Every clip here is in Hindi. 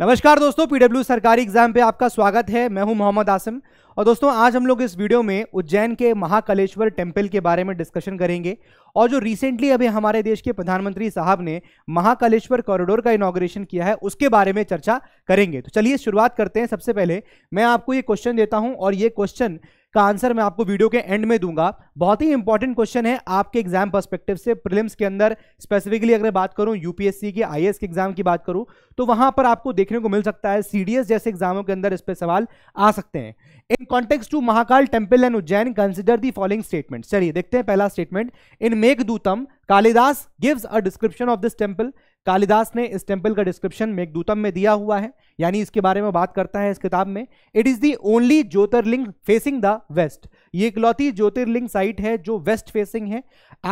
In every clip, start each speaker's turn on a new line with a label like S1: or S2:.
S1: नमस्कार दोस्तों पीडब्ल्यू सरकारी एग्जाम पे आपका स्वागत है मैं हूं मोहम्मद आसिम और दोस्तों आज हम लोग इस वीडियो में उज्जैन के महाकालेश्वर टेम्पल के बारे में डिस्कशन करेंगे और जो रिसेंटली अभी हमारे देश के प्रधानमंत्री साहब ने महाकालेश्वर कॉरिडोर का इनाग्रेशन किया है उसके बारे में चर्चा करेंगे तो चलिए शुरुआत करते हैं सबसे पहले मैं आपको ये क्वेश्चन देता हूँ और ये क्वेश्चन का आंसर मैं आपको वीडियो के एंड में दूंगा बहुत ही इंपॉर्टेंट क्वेश्चन है आपके एग्जाम पर्सपेक्टिव से प्रिलिम्स के अंदर स्पेसिफिकली अगर बात करूं यूपीएससी के आई के एग्जाम की बात करूं तो वहां पर आपको देखने को मिल सकता है सीडीएस जैसे एग्जामों के अंदर इस पर सवाल आ सकते हैं in context to Mahakal temple and Ujjain consider the following statement चलिए देखते हैं पहला स्टेटमेंट इन दूतम Kalidas gives a description of this temple Kalidas ने इस टेम्पल का डिस्क्रिप्शन मेघदूतम में दिया हुआ है यानी इसके बारे में बात करता है इस किताब में it is the only jyotirlinga facing the west ये इकलौती ज्योतिर्लिंग साइट है जो वेस्ट फेसिंग है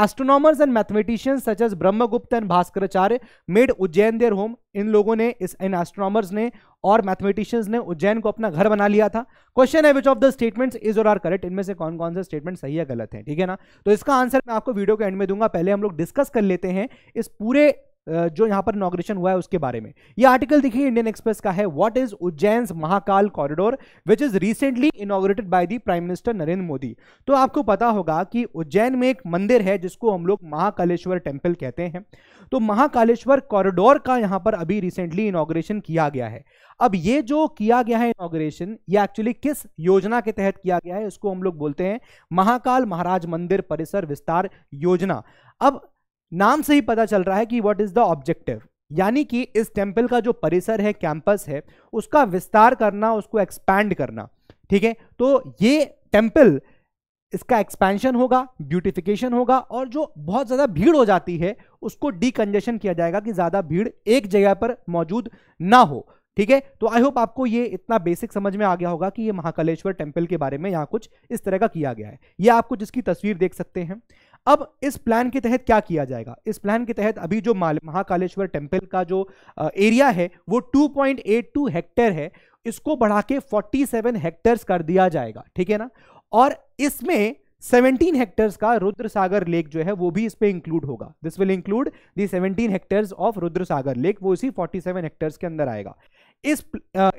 S1: astronomers and mathematicians such as Brahmagupta and Bhaskaracharya made Ujjain their home इन लोगों ने इस इन एस्ट्रोनॉमर्स ने और मैथमेटिशियंस ने उज्जैन को अपना घर बना लिया था क्वेश्चन है which of the statements is or are correct इनमें से कौन कौन से स्टेटमेंट सही है गलत है ठीक है ना तो इसका आंसर मैं आपको वीडियो के एंड में दूंगा पहले हम लोग डिस्कस कर लेते हैं इस पूरे जो यहां पर इनाग्रेशन हुआ है उसके बारे में ये आर्टिकल देखिए इंडियन एक्सप्रेस का है what is Ujjain Mahakal corridor which is recently inaugurated by the prime minister Narendra Modi तो आपको पता होगा कि उज्जैन में एक मंदिर है जिसको हम लोग महाकालेश्वर टेम्पल कहते हैं तो महाकालेश्वर कॉरिडोर का यहां पर अभी रिसेंटली इनाग्रेशन किया गया है अब ये जो किया गया है इनाग्रेशन ये एक्चुअली किस योजना के तहत किया गया है इसको हम लोग बोलते हैं महाकाल महाराज मंदिर परिसर विस्तार योजना अब नाम से ही पता चल रहा है कि व्हाट इज द ऑब्जेक्टिव यानी कि इस टेम्पल का जो परिसर है कैंपस है उसका विस्तार करना उसको एक्सपैंड करना ठीक है तो ये टेम्पल इसका एक्सपेंशन होगा ब्यूटिफिकेशन होगा और जो बहुत ज़्यादा भीड़ हो जाती है उसको डिकंजेशन किया जाएगा कि ज़्यादा भीड़ एक जगह पर मौजूद ना हो ठीक है तो आई होप आपको ये इतना बेसिक समझ में आ गया होगा कि ये महाकालेश्वर टेम्पल के बारे में यहाँ कुछ इस तरह का किया गया है ये आप कुछ इसकी तस्वीर देख सकते हैं अब इस प्लान के तहत क्या किया जाएगा इस प्लान के तहत अभी जो महाकालेश्वर टेम्पल का जो एरिया है वो 2.82 हेक्टेयर है इसको बढ़ा के 47 हेक्टर्स कर दिया जाएगा ठीक है ना और इसमें 17 हेक्टर्स का रुद्र सागर लेक जो है वो भी इस पर इंक्लूड होगा this will include the 17 hectares of Sagar lake वो इसी 47 हेक्टर्स के अंदर आएगा इस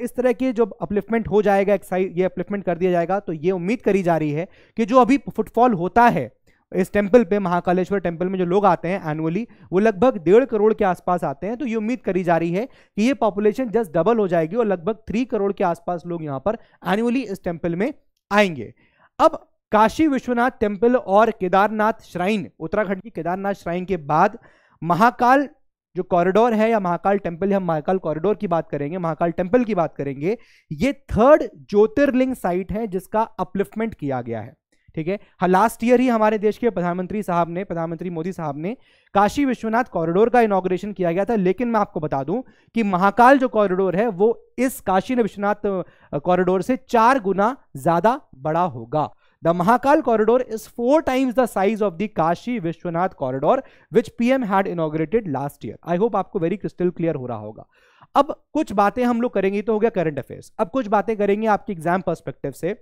S1: इस तरह के जो अपलिफ्टमेंट हो जाएगा एक्साइज ये अपलिफ्टमेंट कर दिया जाएगा तो ये उम्मीद करी जा रही है कि जो अभी फुटफॉल होता है इस टेम्पल पे महाकालेश्वर टेम्पल में जो लोग आते हैं एनुअली वो लगभग डेढ़ करोड़ के आसपास आते हैं तो ये उम्मीद करी जा रही है कि ये पॉपुलेशन जस्ट डबल हो जाएगी और लगभग थ्री करोड़ के आसपास लोग यहाँ पर एनुअली इस टेम्पल में आएंगे अब काशी विश्वनाथ टेम्पल और केदारनाथ श्राइन उत्तराखंड की केदारनाथ श्राइन के बाद महाकाल जो कॉरिडोर है या महाकाल टेम्पल या महाकाल कॉरिडोर की बात करेंगे महाकाल टेम्पल की बात करेंगे ये थर्ड ज्योतिर्लिंग साइट है जिसका अपलिफ्टमेंट किया गया है ठीक है लास्ट हाँ, ईयर ही हमारे देश के प्रधानमंत्री साहब ने प्रधानमंत्री मोदी साहब ने काशी विश्वनाथ कॉरिडोर का इनाग्रेशन किया गया था लेकिन मैं आपको बता दूं कि महाकाल जो कॉरिडोर है वो इस काशी विश्वनाथ कॉरिडोर से चार गुना ज्यादा बड़ा होगा the Mahakal corridor is four times the size of the Kashi Vishwanath corridor which PM had inaugurated last year I hope आपको वेरी क्रिस्टल क्लियर हो रहा होगा अब कुछ बातें हम लोग करेंगे तो हो गया करंट अफेयर्स अब कुछ बातें करेंगे आपके एग्जाम पर्सपेक्टिव से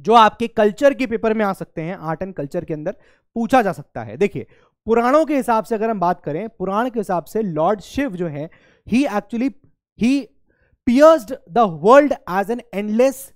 S1: जो आपके कल्चर के पेपर में आ सकते हैं आर्ट एंड कल्चर के अंदर पूछा जा सकता है देखिए पुराणों के हिसाब से अगर हम बात करें पुराण के हिसाब से लॉर्ड शिव जो है he actually he pierced the world as an endless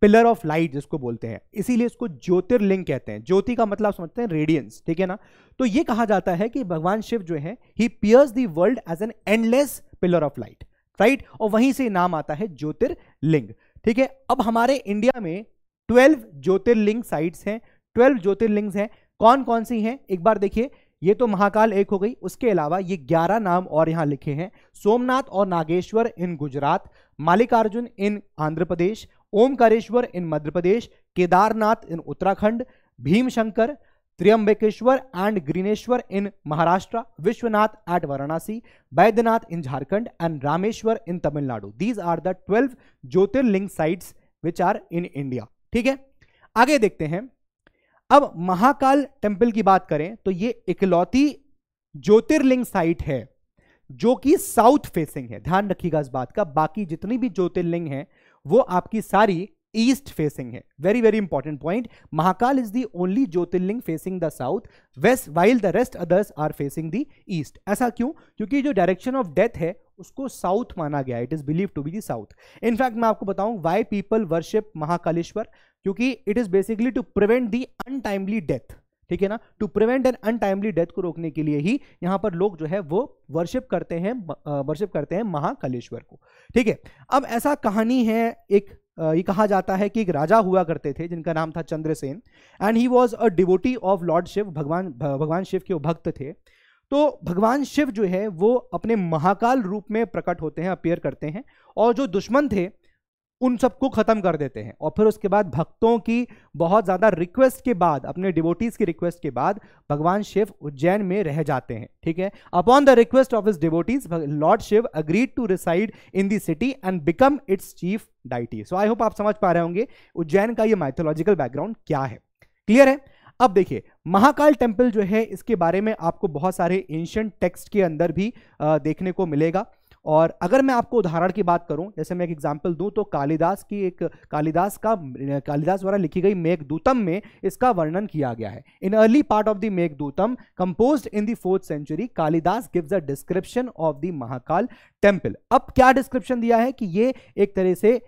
S1: pillar of light जिसको बोलते हैं इसीलिए इसको ज्योतिर्लिंग कहते हैं ज्योति का मतलब समझते हैं रेडियंस ठीक है ना तो ये कहा जाता है कि भगवान शिव जो है he pierce the world as an endless pillar of light right और वहीं से नाम आता है ज्योतिर्लिंग ठीक है अब हमारे इंडिया में ट्वेल्व ज्योतिर्लिंग साइट्स हैं ट्वेल्व ज्योतिर्लिंग्स हैं कौन कौन सी हैं एक बार देखिए ये तो महाकाल एक हो गई उसके अलावा ये ग्यारह नाम और यहाँ लिखे हैं सोमनाथ और Nageshwar in Gujarat Malikarjun in Andhra Pradesh Omkareshwar in Madhya Pradesh Kedarnath in Uttarakhand Bhimashankar Trimbakeshwar and Grishneshwar in Maharashtra Vishwanath at Varanasi Baidyanath in Jharkhand and Rameshwar in Tamil Nadu these are the twelve jyotirlinga sites which are in India ठीक है आगे देखते हैं अब महाकाल टेम्पल की बात करें तो ये इकलौती ज्योतिर्लिंग साइट है जो कि साउथ फेसिंग है ध्यान रखिएगा इस बात का बाकी जितनी भी ज्योतिर्लिंग है वो आपकी सारी ईस्ट फेसिंग है very very important point Mahakal is the only jyotirlinga facing the south west while the rest others are facing the east ऐसा क्यों क्योंकि जो डायरेक्शन ऑफ डेथ है उसको साउथ माना गया it is believe to be the south in fact मैं आपको बताऊं वाई पीपल वर्शिप महाकालेश्वर क्योंकि it is basically to prevent the untimely death ठीक है ना to prevent an untimely death को रोकने के लिए ही यहां पर लोग जो है वो वर्शिप करते हैं वर्शिप करते हैं महाकालेश्वर को ठीक है अब ऐसा कहानी है एक ये कहा जाता है कि एक राजा हुआ करते थे जिनका नाम था Chandrasen and he was a devotee of lord Shiva भगवान भगवान शिव के भक्त थे तो भगवान शिव जो है वो अपने महाकाल रूप में प्रकट होते हैं अपेयर करते हैं और जो दुश्मन थे उन सबको खत्म कर देते हैं और फिर उसके बाद भक्तों की बहुत ज़्यादा रिक्वेस्ट के बाद अपने डिवोटीज़ की रिक्वेस्ट के बाद भगवान शिव उज्जैन में रह जाते हैं ठीक है upon the request of his devotees lord Shiva agreed to reside in the city and become its chief deity so I hope आप समझ पा रहे होंगे उज्जैन का यह माइथोलॉजिकल बैकग्राउंड क्या है क्लियर है अब देखिए महाकाल टेम्पल जो है इसके बारे में आपको बहुत सारे एंशियंट टेक्स्ट के अंदर भी देखने को मिलेगा और अगर मैं आपको उदाहरण की बात करूं जैसे मैं एक एग्जाम्पल दूं तो कालिदास की एक कालिदास का कालिदास द्वारा लिखी गई मेघदूतम में इसका वर्णन किया गया है in early part of the Meghadutam compose in the fourth century Kalidas gives a description of the Mahakal temple अब क्या डिस्क्रिप्शन दिया है कि ये एक तरह से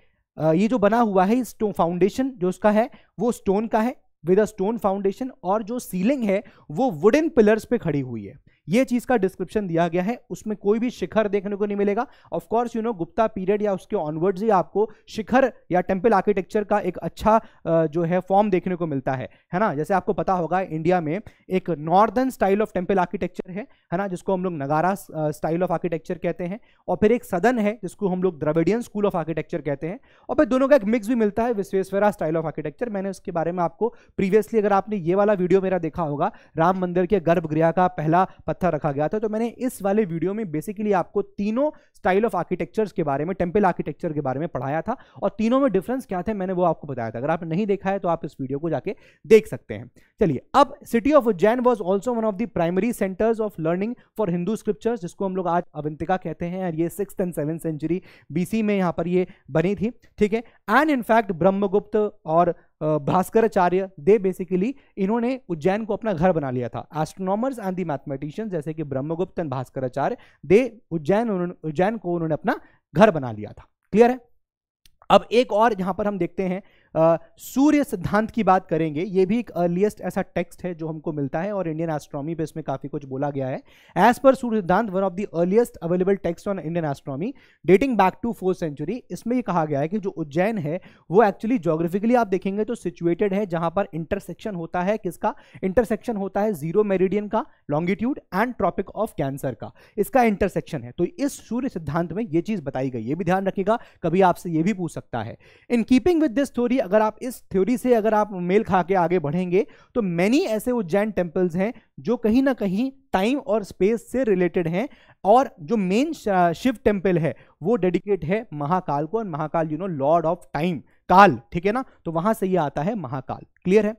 S1: ये जो बना हुआ है स्टोन फाउंडेशन जो उसका है वो स्टोन का है विद अ स्टोन फाउंडेशन और जो सीलिंग है वो वुडन पिलर्स पे खड़ी हुई है ये चीज का डिस्क्रिप्शन दिया गया है उसमें कोई भी शिखर देखने को नहीं मिलेगा of course you know Gupta period या उसके ऑनवर्ड्स ही आपको शिखर या टेम्पल आर्किटेक्चर का एक अच्छा जो है फॉर्म देखने को मिलता है है ना जैसे आपको पता होगा इंडिया में एक northern style of temple architecture है है ना जिसको हम लोग नगारा स्टाइल ऑफ आर्किटेक्चर कहते हैं और फिर एक सदन है जिसको हम लोग द्रविडियन स्कूल ऑफ आर्किटेक्चर कहते हैं और फिर दोनों का एक मिक्स भी मिलता है विश्वेश्वरा स्टाइल ऑफ आर्किटेक्चर मैंने उसके बारे में आपको प्रीवियसली अगर आपने ये वाला वीडियो मेरा देखा होगा राम मंदिर के गर्भगृह का पहला पत्थर रखा गया था तो मैंने इस वाले वीडियो में बेसिकली आपको तीनों स्टाइल ऑफ आर्किटेक्चर्स के बारे में टेम्पल आर्किटेक्चर के बारे में पढ़ाया था और तीनों में डिफरेंस क्या थे मैंने वो आपको बताया था अगर आपने नहीं देखा है तो आप इस वीडियो को जाके देख सकते हैं चलिए अब city of Ujjain was also one of the primary centres of learning for Hindu scriptures जिसको हम लोग आज अवंतिका कहते हैं और ये six and seven century BC में यहाँ पर ये बनी थी ठीक है एंड इनफैक्ट ब्रह्मगुप्त और भास्कराचार्य दे बेसिकली इन्होंने उज्जैन को अपना घर बना लिया था एस्ट्रोनॉमर्स एंड दी मैथमेटिशियंस जैसे कि ब्रह्मगुप्त एंड भास्कराचार्य दे उज्जैन उन्होंने उज्जैन को उन्होंने अपना घर बना लिया था क्लियर है अब एक और यहां पर हम देखते हैं सूर्य सिद्धांत की बात करेंगे ये भी एक अर्लीस्ट ऐसा टेक्स्ट है जो हमको मिलता है और इंडियन एस्ट्रॉमी पे इसमें काफ़ी कुछ बोला गया है एज पर Surya Siddhanta one of the earliest available text on Indian astronomy dating back to fourth century इसमें यह कहा गया है कि जो उज्जैन है वो एक्चुअली जोग्राफिकली आप देखेंगे तो सिचुएटेड है जहां पर इंटरसेक्शन होता है किसका इंटरसेक्शन होता है जीरो मेरिडियन का longitude and tropic of cancer का इसका इंटरसेक्शन है तो इस सूर्य सिद्धांत में ये चीज़ बताई गई ये भी ध्यान रखेगा कभी आपसे ये भी पूछ सकता है in keeping with this story अगर आप इस थ्योरी से अगर आप मेल खा के आगे बढ़ेंगे तो मैनी ऐसे उज्जैन टेम्पल्स हैं जो कहीं ना कहीं टाइम और स्पेस से रिलेटेड हैं और जो मेन शिव टेम्पल है वो डेडिकेट है महाकाल को और Mahakal you know lord of time काल ठीक है ना तो वहां से ये आता है महाकाल क्लियर है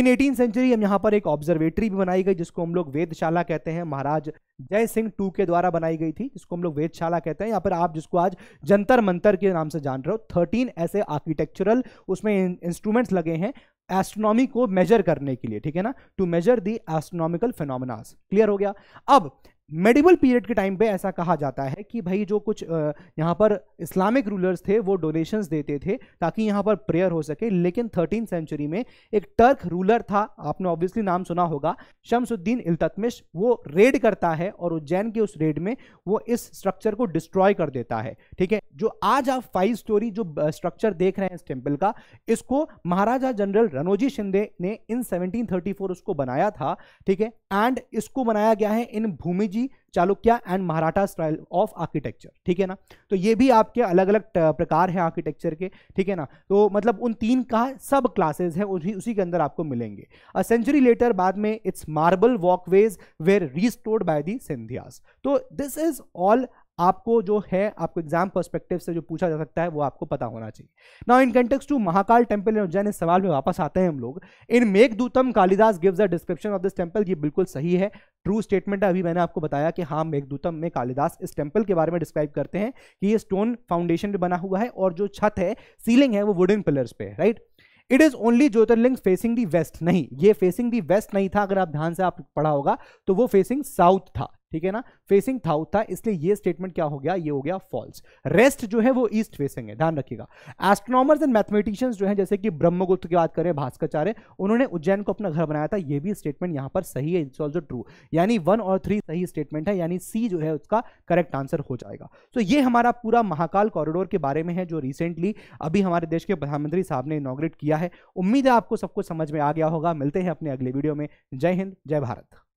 S1: इन एटीन सेंचुरी हम यहाँ पर एक ऑब्जर्वेटरी भी बनाई गई जिसको हम लोग वेदशाला कहते हैं महाराज जय सिंह टू के द्वारा बनाई गई थी जिसको हम लोग वेदशाला कहते हैं यहाँ पर आप जिसको आज जंतर मंतर के नाम से जान रहे हो थर्टीन ऐसे आर्किटेक्चरल उसमें इंस्ट्रूमेंट्स लगे हैं एस्ट्रोनॉमी को मेजर करने के लिए ठीक है ना to measure the astronomical phenomenas clear हो गया अब मेडिवल पीरियड के टाइम पे ऐसा कहा जाता है कि भाई जो कुछ यहाँ पर इस्लामिक रूलर्स थे वो डोनेशंस देते थे ताकि यहाँ पर प्रेयर हो सके लेकिन थर्टीन सेंचुरी में एक टर्क रूलर था आपने ऑब्वियसली नाम सुना होगा शमसुद्दीन इल्ततमिश वो रेड करता है और उज्जैन के उस रेड में वो इस स्ट्रक्चर को डिस्ट्रॉय कर देता है ठीक है जो आज आप फाइव स्टोरी जो स्ट्रक्चर देख रहे हैं इस टेम्पल का इसको महाराजा जनरल रनोजी शिंदे ने इन सेवनटीन उसको बनाया था ठीक है एंड इसको बनाया गया है इन भूमिजी जी Chalukya and Maratha style of architecture ठीक है ना तो ये भी आपके अलग अलग प्रकार है आर्किटेक्चर के ठीक है ना तो मतलब उन तीन का सब क्लासेस है उसी उसी के अंदर आपको मिलेंगे अ सेंचुरी लेटर बाद में its marble walkways were restored by the Scindias तो दिस इज ऑल आपको जो है आपको एग्जाम पर्सपेक्टिव से जो पूछा जा सकता है वो आपको पता होना चाहिए ना in context to Mahakal temple in Ujjain इस सवाल में वापस आते हैं हम लोग in Meghadutam Kalidas gives a description of this temple ये बिल्कुल सही है ट्रू स्टेटमेंट है अभी मैंने आपको बताया कि हाँ मेघदूतम में कालिदास इस टेम्पल के बारे में डिस्क्राइब करते हैं कि ये स्टोन फाउंडेशन पे बना हुआ है और जो छत है सीलिंग है वो वुडन पिलर्स पे right it is only jyotirlinga facing the west नहीं ये फेसिंग दी वेस्ट नहीं था अगर आप ध्यान से आप पढ़ा होगा तो वो फेसिंग साउथ था ठीक है ना फेसिंग साउथ था इसलिए ये स्टेटमेंट क्या हो गया ये हो गया फॉल्स रेस्ट जो है वो ईस्ट फेसिंग है ध्यान रखिएगा एस्ट्रोनॉमर्स एंड मैथमेटिशियंस जो है जैसे कि ब्रह्मगुप्त की बात करें भास्करचार्य उन्होंने उज्जैन को अपना घर बनाया था ये भी स्टेटमेंट यहां पर सही है इट्स ऑल्सो ट्रू यानी वन और थ्री सही स्टेटमेंट है यानी सी जो है उसका करेक्ट आंसर हो जाएगा तो ये हमारा पूरा महाकाल कॉरिडोर के बारे में है जो रिसेंटली अभी हमारे देश के प्रधानमंत्री साहब ने इनोग्रेट किया है उम्मीद है आपको सबको समझ में आ गया होगा मिलते हैं अपने अगले वीडियो में जय हिंद जय भारत